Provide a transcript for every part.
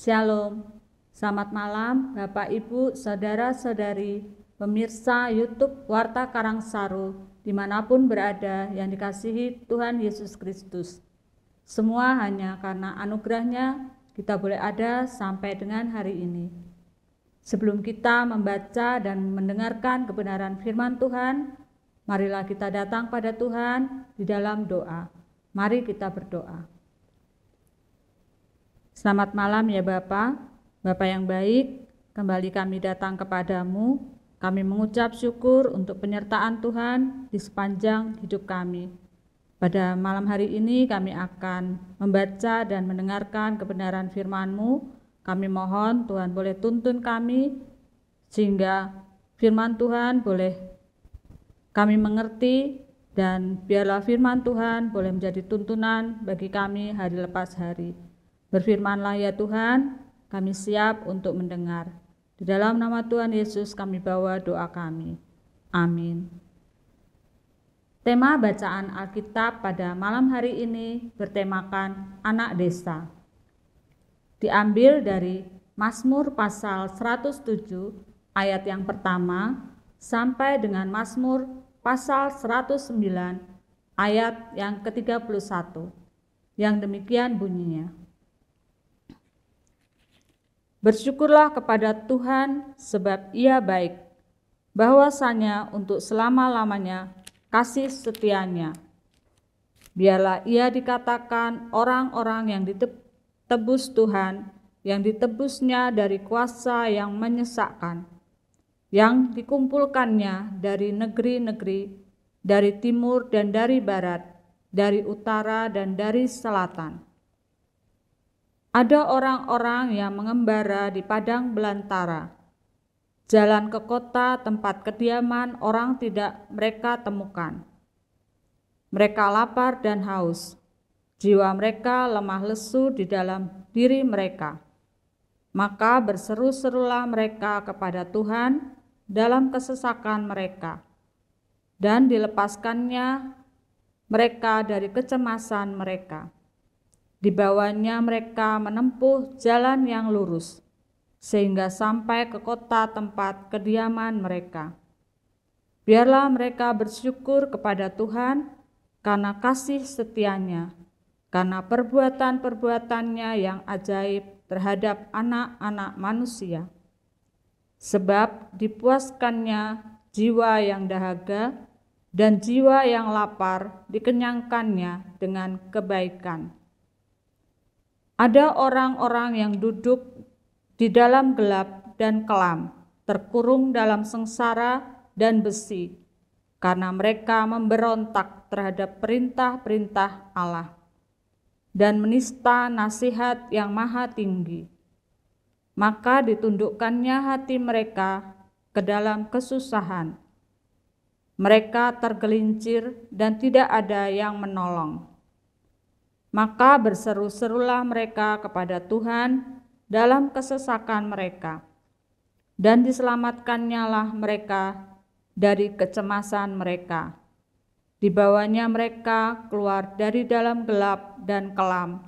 Shalom. Selamat malam Bapak Ibu, Saudara-saudari, pemirsa Youtube Warta Karang Saru, dimanapun berada yang dikasihi Tuhan Yesus Kristus. Semua hanya karena anugerahnya kita boleh ada sampai dengan hari ini. Sebelum kita membaca dan mendengarkan kebenaran firman Tuhan, marilah kita datang pada Tuhan di dalam doa. Mari kita berdoa. Selamat malam ya Bapak, Bapak yang baik, kembali kami datang kepadamu. Kami mengucap syukur untuk penyertaan Tuhan di sepanjang hidup kami. Pada malam hari ini kami akan membaca dan mendengarkan kebenaran FirmanMu. Kami mohon Tuhan boleh tuntun kami sehingga firman Tuhan boleh kami mengerti dan biarlah firman Tuhan boleh menjadi tuntunan bagi kami hari lepas hari. Berfirmanlah ya Tuhan, kami siap untuk mendengar. Di dalam nama Tuhan Yesus kami bawa doa kami. Amin. Tema bacaan Alkitab pada malam hari ini bertemakan anak desa. Diambil dari Mazmur pasal 107 ayat yang pertama sampai dengan Mazmur pasal 109 ayat yang ke-31. Yang demikian bunyinya. Bersyukurlah kepada Tuhan sebab ia baik, bahwasanya untuk selama-lamanya kasih setianya. Biarlah ia dikatakan orang-orang yang ditebus Tuhan, yang ditebusnya dari kuasa yang menyesakkan, yang dikumpulkannya dari negeri-negeri, dari timur dan dari barat, dari utara dan dari selatan ada orang-orang yang mengembara di padang belantara. Jalan ke kota tempat kediaman orang tidak mereka temukan. Mereka lapar dan haus. Jiwa mereka lemah lesu di dalam diri mereka. Maka berseru-serulah mereka kepada Tuhan dalam kesesakan mereka. Dan dilepaskannya mereka dari kecemasan mereka. Di bawahnya mereka menempuh jalan yang lurus, sehingga sampai ke kota tempat kediaman mereka. Biarlah mereka bersyukur kepada Tuhan karena kasih setianya, karena perbuatan-perbuatannya yang ajaib terhadap anak-anak manusia. Sebab dipuaskannya jiwa yang dahaga dan jiwa yang lapar dikenyangkannya dengan kebaikan ada orang-orang yang duduk di dalam gelap dan kelam, terkurung dalam sengsara dan besi, karena mereka memberontak terhadap perintah-perintah Allah dan menista nasihat yang maha tinggi. Maka ditundukkannya hati mereka ke dalam kesusahan. Mereka tergelincir dan tidak ada yang menolong. Maka berseru-serulah mereka kepada Tuhan dalam kesesakan mereka, dan diselamatkannya lah mereka dari kecemasan mereka. Dibawanya mereka keluar dari dalam gelap dan kelam,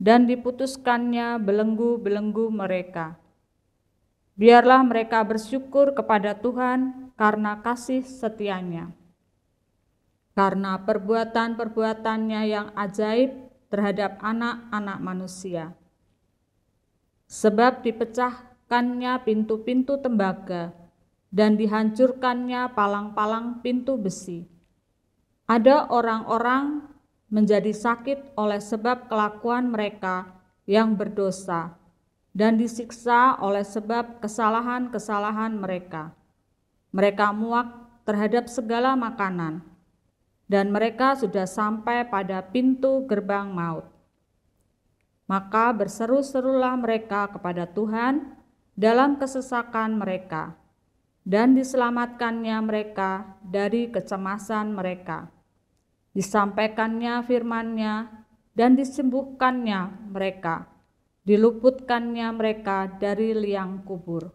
dan diputuskannya belenggu-belenggu mereka. Biarlah mereka bersyukur kepada Tuhan karena kasih setianya karena perbuatan-perbuatannya yang ajaib terhadap anak-anak manusia. Sebab dipecahkannya pintu-pintu tembaga dan dihancurkannya palang-palang pintu besi. Ada orang-orang menjadi sakit oleh sebab kelakuan mereka yang berdosa dan disiksa oleh sebab kesalahan-kesalahan mereka. Mereka muak terhadap segala makanan dan mereka sudah sampai pada pintu gerbang maut. Maka berseru-serulah mereka kepada Tuhan dalam kesesakan mereka, dan diselamatkannya mereka dari kecemasan mereka. Disampaikannya firman-Nya dan disembuhkannya mereka, diluputkannya mereka dari liang kubur.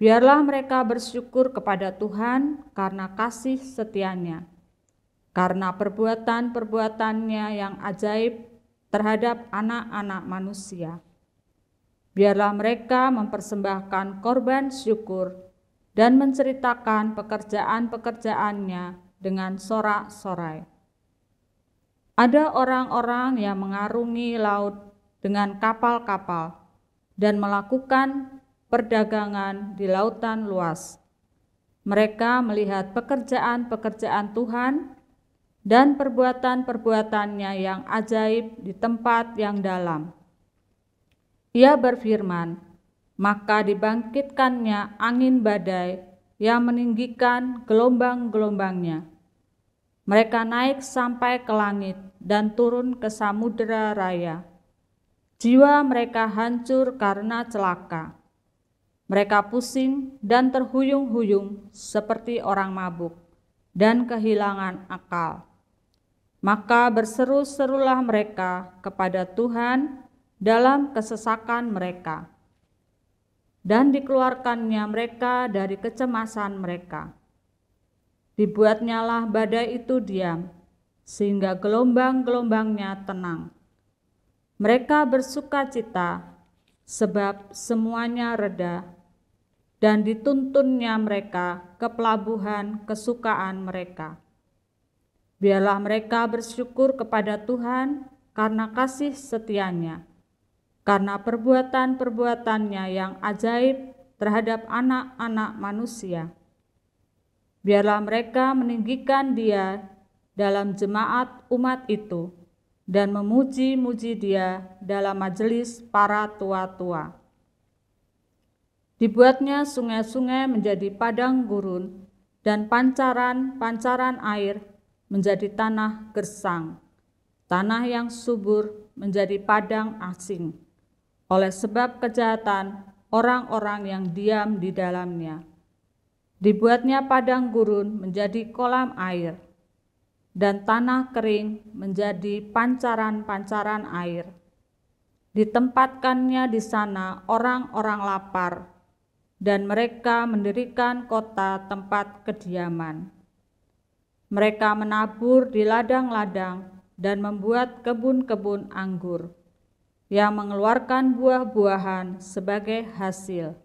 Biarlah mereka bersyukur kepada Tuhan karena kasih setianya karena perbuatan-perbuatannya yang ajaib terhadap anak-anak manusia. Biarlah mereka mempersembahkan korban syukur dan menceritakan pekerjaan-pekerjaannya dengan sorak-sorai. Ada orang-orang yang mengarungi laut dengan kapal-kapal dan melakukan perdagangan di lautan luas. Mereka melihat pekerjaan-pekerjaan Tuhan dan perbuatan-perbuatannya yang ajaib di tempat yang dalam. Ia berfirman, maka dibangkitkannya angin badai yang meninggikan gelombang-gelombangnya. Mereka naik sampai ke langit dan turun ke samudera raya. Jiwa mereka hancur karena celaka. Mereka pusing dan terhuyung-huyung seperti orang mabuk dan kehilangan akal. Maka berseru-serulah mereka kepada Tuhan dalam kesesakan mereka, dan dikeluarkannya mereka dari kecemasan mereka. Dibuatnyalah badai itu diam, sehingga gelombang-gelombangnya tenang. Mereka bersuka cita, sebab semuanya reda, dan dituntunnya mereka ke pelabuhan kesukaan mereka. Biarlah mereka bersyukur kepada Tuhan karena kasih setianya, karena perbuatan-perbuatannya yang ajaib terhadap anak-anak manusia. Biarlah mereka meninggikan dia dalam jemaat umat itu dan memuji-muji dia dalam majelis para tua-tua. Dibuatnya sungai-sungai menjadi padang gurun dan pancaran-pancaran air menjadi tanah gersang, tanah yang subur menjadi padang asing. Oleh sebab kejahatan orang-orang yang diam di dalamnya, dibuatnya padang gurun menjadi kolam air, dan tanah kering menjadi pancaran-pancaran air. Ditempatkannya di sana orang-orang lapar, dan mereka mendirikan kota tempat kediaman. Mereka menabur di ladang-ladang dan membuat kebun-kebun anggur yang mengeluarkan buah-buahan sebagai hasil.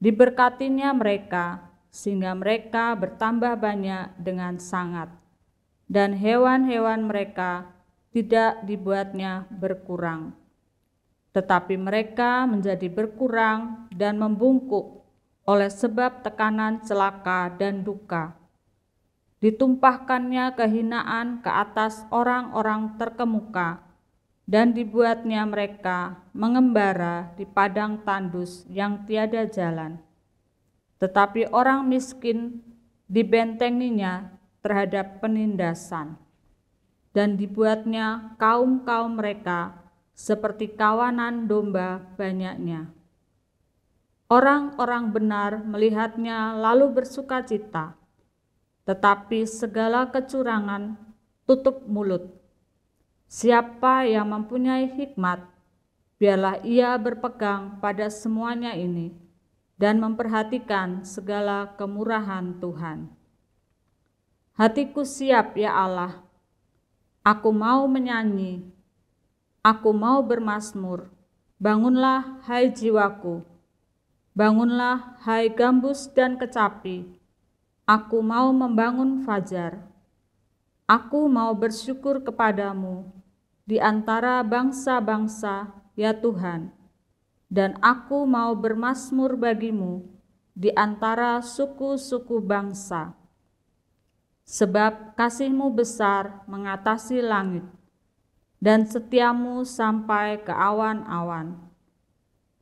Diberkatinya mereka sehingga mereka bertambah banyak dengan sangat dan hewan-hewan mereka tidak dibuatnya berkurang. Tetapi mereka menjadi berkurang dan membungkuk oleh sebab tekanan celaka dan duka ditumpahkannya kehinaan ke atas orang-orang terkemuka, dan dibuatnya mereka mengembara di padang tandus yang tiada jalan. Tetapi orang miskin dibentenginya terhadap penindasan, dan dibuatnya kaum-kaum mereka seperti kawanan domba banyaknya. Orang-orang benar melihatnya lalu bersuka cita tetapi segala kecurangan tutup mulut. Siapa yang mempunyai hikmat, biarlah ia berpegang pada semuanya ini dan memperhatikan segala kemurahan Tuhan. Hatiku siap, ya Allah. Aku mau menyanyi, aku mau bermasmur. Bangunlah, hai jiwaku! Bangunlah, hai gambus dan kecapi! Aku mau membangun fajar. Aku mau bersyukur kepadamu di antara bangsa-bangsa, ya Tuhan, dan aku mau bermasmur bagimu di antara suku-suku bangsa. Sebab kasihmu besar mengatasi langit, dan setiamu sampai ke awan-awan.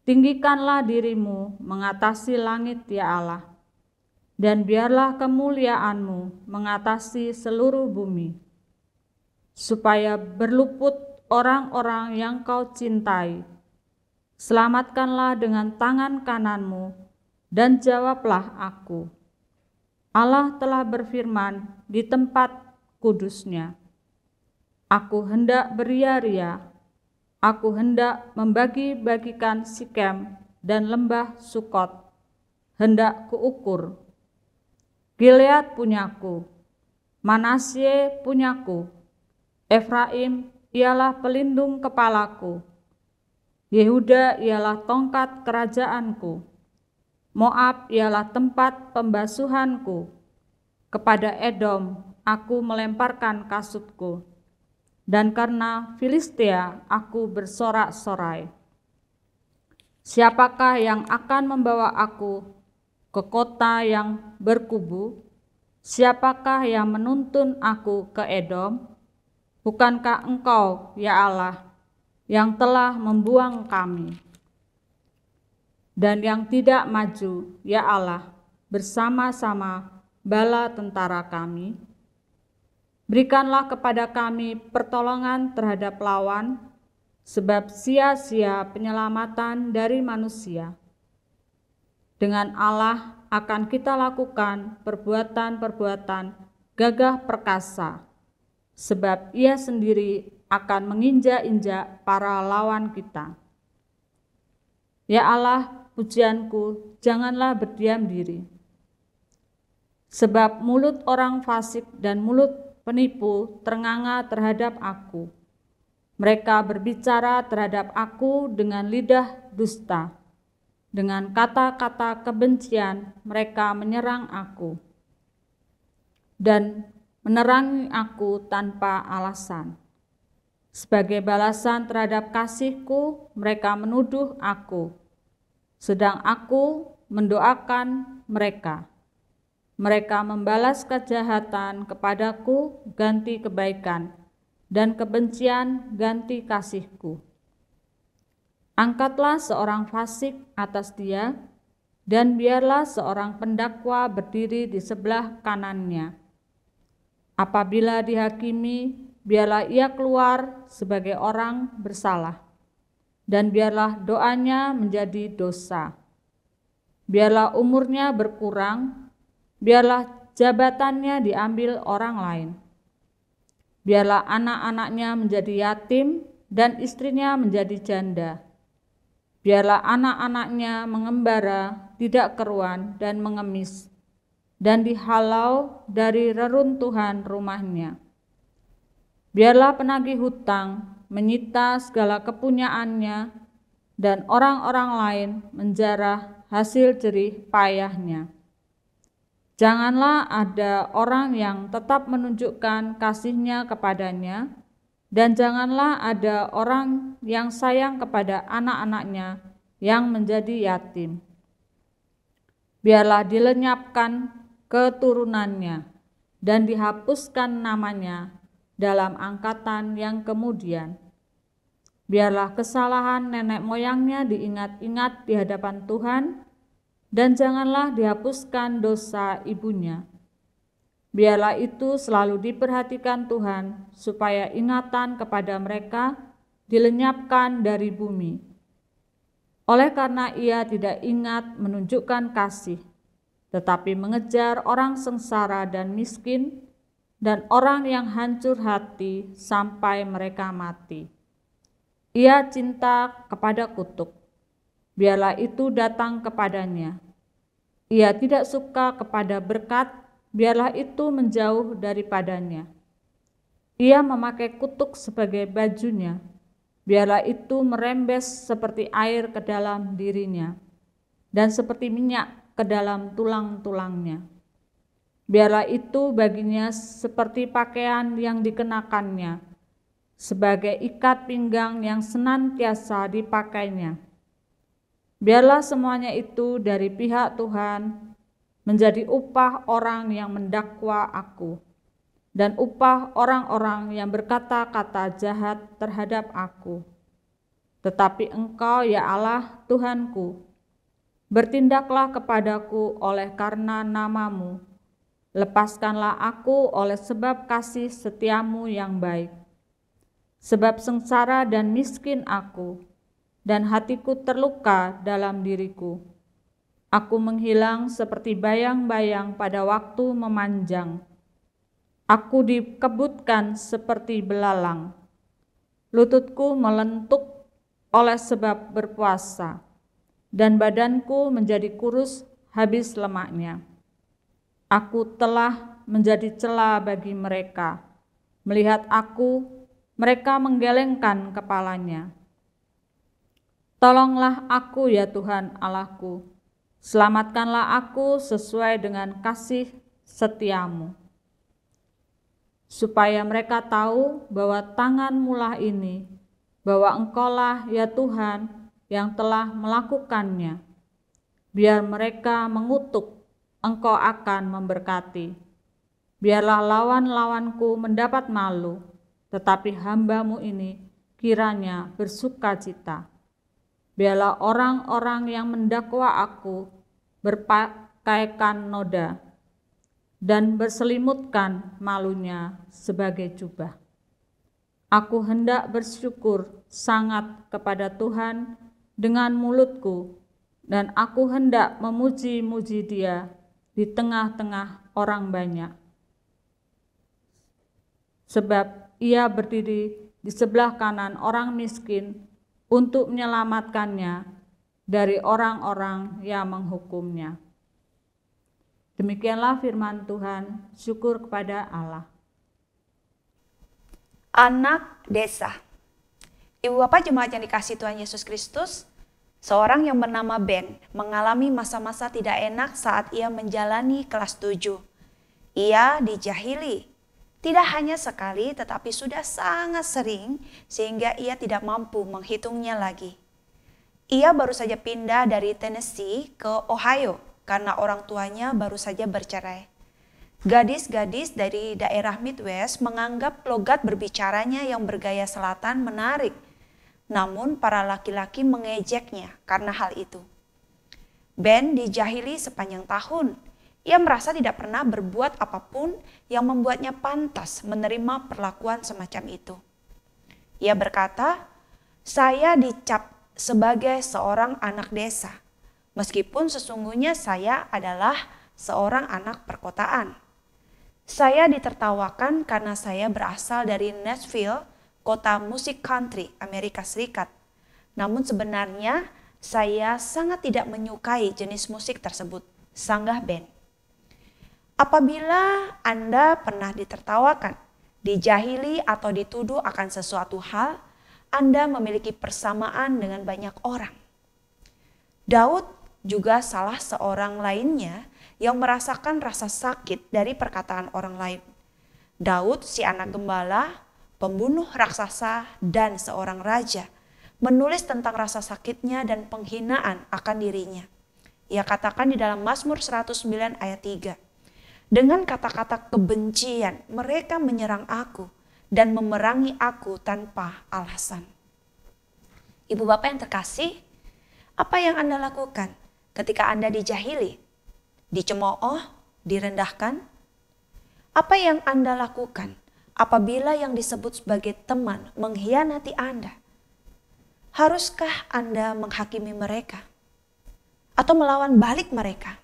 Tinggikanlah dirimu mengatasi langit, ya Allah dan biarlah kemuliaanmu mengatasi seluruh bumi, supaya berluput orang-orang yang Kau cintai. Selamatkanlah dengan tangan kananmu dan jawablah aku. Allah telah berfirman di tempat kudusnya, Aku hendak beria-ria, aku hendak membagi-bagikan Sikem dan lembah Sukot, hendak kuukur Gilead punyaku, Manasye punyaku, Efraim ialah pelindung kepalaku, Yehuda ialah tongkat kerajaanku, Moab ialah tempat pembasuhanku, kepada Edom aku melemparkan kasutku, dan karena Filistia aku bersorak-sorai. Siapakah yang akan membawa aku ke kota yang berkubu, siapakah yang menuntun aku ke Edom? Bukankah engkau, ya Allah, yang telah membuang kami? Dan yang tidak maju, ya Allah, bersama-sama bala tentara kami. Berikanlah kepada kami pertolongan terhadap lawan, sebab sia-sia penyelamatan dari manusia. Dengan Allah akan kita lakukan perbuatan-perbuatan gagah perkasa, sebab Ia sendiri akan menginjak-injak para lawan kita. Ya Allah, pujianku, janganlah berdiam diri. Sebab mulut orang fasik dan mulut penipu ternganga terhadap aku. Mereka berbicara terhadap aku dengan lidah dusta dengan kata-kata kebencian, mereka menyerang aku dan menerangi aku tanpa alasan. Sebagai balasan terhadap kasihku, mereka menuduh aku, sedang aku mendoakan mereka. Mereka membalas kejahatan kepadaku, ganti kebaikan, dan kebencian, ganti kasihku. Angkatlah seorang fasik atas dia, dan biarlah seorang pendakwa berdiri di sebelah kanannya. Apabila dihakimi, biarlah ia keluar sebagai orang bersalah, dan biarlah doanya menjadi dosa. Biarlah umurnya berkurang, biarlah jabatannya diambil orang lain. Biarlah anak-anaknya menjadi yatim dan istrinya menjadi janda Biarlah anak-anaknya mengembara, tidak keruan dan mengemis, dan dihalau dari reruntuhan rumahnya. Biarlah penagih hutang menyita segala kepunyaannya dan orang-orang lain menjarah hasil jerih payahnya. Janganlah ada orang yang tetap menunjukkan kasihnya kepadanya, dan janganlah ada orang yang sayang kepada anak-anaknya yang menjadi yatim. Biarlah dilenyapkan keturunannya dan dihapuskan namanya dalam angkatan yang kemudian. Biarlah kesalahan nenek moyangnya diingat-ingat di hadapan Tuhan, dan janganlah dihapuskan dosa ibunya Biarlah itu selalu diperhatikan Tuhan, supaya ingatan kepada mereka dilenyapkan dari bumi. Oleh karena ia tidak ingat menunjukkan kasih, tetapi mengejar orang sengsara dan miskin, dan orang yang hancur hati sampai mereka mati. Ia cinta kepada kutuk, biarlah itu datang kepadanya. Ia tidak suka kepada berkat biarlah itu menjauh daripadanya. Ia memakai kutuk sebagai bajunya, biarlah itu merembes seperti air ke dalam dirinya, dan seperti minyak ke dalam tulang-tulangnya. Biarlah itu baginya seperti pakaian yang dikenakannya, sebagai ikat pinggang yang senantiasa dipakainya. Biarlah semuanya itu dari pihak Tuhan menjadi upah orang yang mendakwa aku dan upah orang-orang yang berkata-kata jahat terhadap aku. Tetapi Engkau, ya Allah, Tuhanku, bertindaklah kepadaku oleh karena namamu. Lepaskanlah aku oleh sebab kasih setiamu yang baik. Sebab sengsara dan miskin aku, dan hatiku terluka dalam diriku Aku menghilang seperti bayang-bayang pada waktu memanjang. Aku dikebutkan seperti belalang. Lututku melentuk oleh sebab berpuasa, dan badanku menjadi kurus habis lemaknya. Aku telah menjadi celah bagi mereka. Melihat aku, mereka menggelengkan kepalanya. Tolonglah aku ya Tuhan Allahku Selamatkanlah aku sesuai dengan kasih setiamu. Supaya mereka tahu bahwa tangan mulah ini, bahwa engkaulah ya Tuhan yang telah melakukannya. Biar mereka mengutuk, engkau akan memberkati. Biarlah lawan-lawanku mendapat malu, tetapi hambamu ini kiranya bersuka cita biarlah orang-orang yang mendakwa aku berpakaikan noda dan berselimutkan malunya sebagai jubah. Aku hendak bersyukur sangat kepada Tuhan dengan mulutku dan aku hendak memuji-muji dia di tengah-tengah orang banyak. Sebab ia berdiri di sebelah kanan orang miskin untuk menyelamatkannya dari orang-orang yang menghukumnya. Demikianlah firman Tuhan, syukur kepada Allah. Anak desa. Ibu bapak jemaat yang dikasih Tuhan Yesus Kristus, seorang yang bernama Ben mengalami masa-masa tidak enak saat ia menjalani kelas tujuh. Ia dijahili tidak hanya sekali, tetapi sudah sangat sering sehingga ia tidak mampu menghitungnya lagi. Ia baru saja pindah dari Tennessee ke Ohio karena orang tuanya baru saja bercerai. Gadis-gadis dari daerah Midwest menganggap logat berbicaranya yang bergaya selatan menarik, namun para laki-laki mengejeknya karena hal itu. Ben dijahili sepanjang tahun ia merasa tidak pernah berbuat apapun yang membuatnya pantas menerima perlakuan semacam itu. Ia berkata, "Saya dicap sebagai seorang anak desa, meskipun sesungguhnya saya adalah seorang anak perkotaan. Saya ditertawakan karena saya berasal dari Nashville, kota musik country Amerika Serikat. Namun sebenarnya saya sangat tidak menyukai jenis musik tersebut, sanggah band. Apabila Anda pernah ditertawakan, dijahili atau dituduh akan sesuatu hal, Anda memiliki persamaan dengan banyak orang. Daud juga salah seorang lainnya yang merasakan rasa sakit dari perkataan orang lain. Daud, si anak gembala, pembunuh raksasa, dan seorang raja, menulis tentang rasa sakitnya dan penghinaan akan dirinya. Ia katakan di dalam Mazmur 109 ayat 3, dengan kata-kata kebencian, mereka menyerang aku dan memerangi aku tanpa alasan. Ibu bapak yang terkasih, apa yang Anda lakukan ketika Anda dijahili, dicemooh, direndahkan? Apa yang Anda lakukan apabila yang disebut sebagai teman mengkhianati Anda? Haruskah Anda menghakimi mereka atau melawan balik mereka?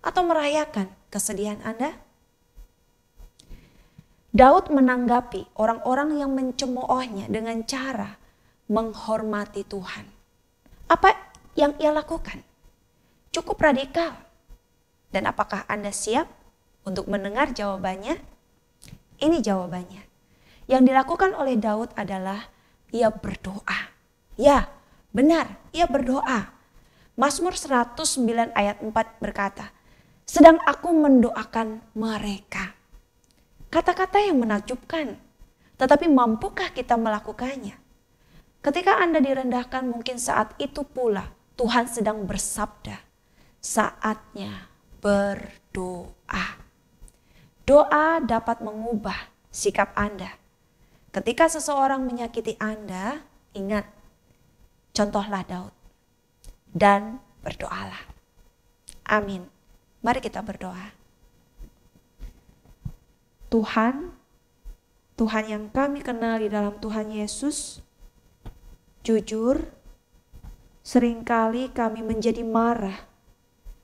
atau merayakan kesedihan Anda? Daud menanggapi orang-orang yang mencemoohnya dengan cara menghormati Tuhan. Apa yang ia lakukan? Cukup radikal. Dan apakah Anda siap untuk mendengar jawabannya? Ini jawabannya. Yang dilakukan oleh Daud adalah ia berdoa. Ya, benar, ia berdoa. Mazmur 109 ayat 4 berkata, sedang aku mendoakan mereka. Kata-kata yang menakjubkan, tetapi mampukah kita melakukannya? Ketika Anda direndahkan mungkin saat itu pula Tuhan sedang bersabda, saatnya berdoa. Doa dapat mengubah sikap Anda. Ketika seseorang menyakiti Anda, ingat, contohlah Daud. Dan berdoalah. Amin. Mari kita berdoa. Tuhan, Tuhan yang kami kenal di dalam Tuhan Yesus, jujur, seringkali kami menjadi marah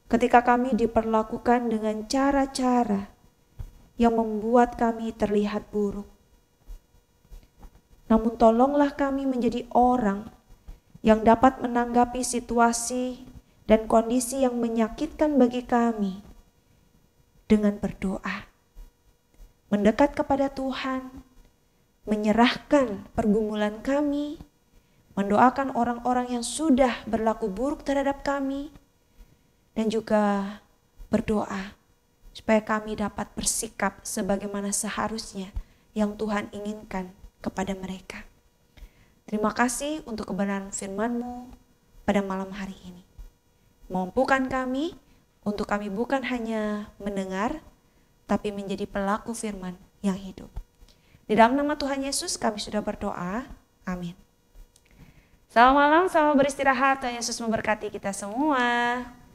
ketika kami diperlakukan dengan cara-cara yang membuat kami terlihat buruk. Namun tolonglah kami menjadi orang yang dapat menanggapi situasi dan kondisi yang menyakitkan bagi kami dengan berdoa, mendekat kepada Tuhan, menyerahkan pergumulan kami, mendoakan orang-orang yang sudah berlaku buruk terhadap kami, dan juga berdoa supaya kami dapat bersikap sebagaimana seharusnya yang Tuhan inginkan kepada mereka. Terima kasih untuk kebenaran firman-Mu pada malam hari ini mampukan kami untuk kami bukan hanya mendengar, tapi menjadi pelaku firman yang hidup. Di dalam nama Tuhan Yesus kami sudah berdoa. Amin. Selamat malam, selamat beristirahat. Tuhan Yesus memberkati kita semua.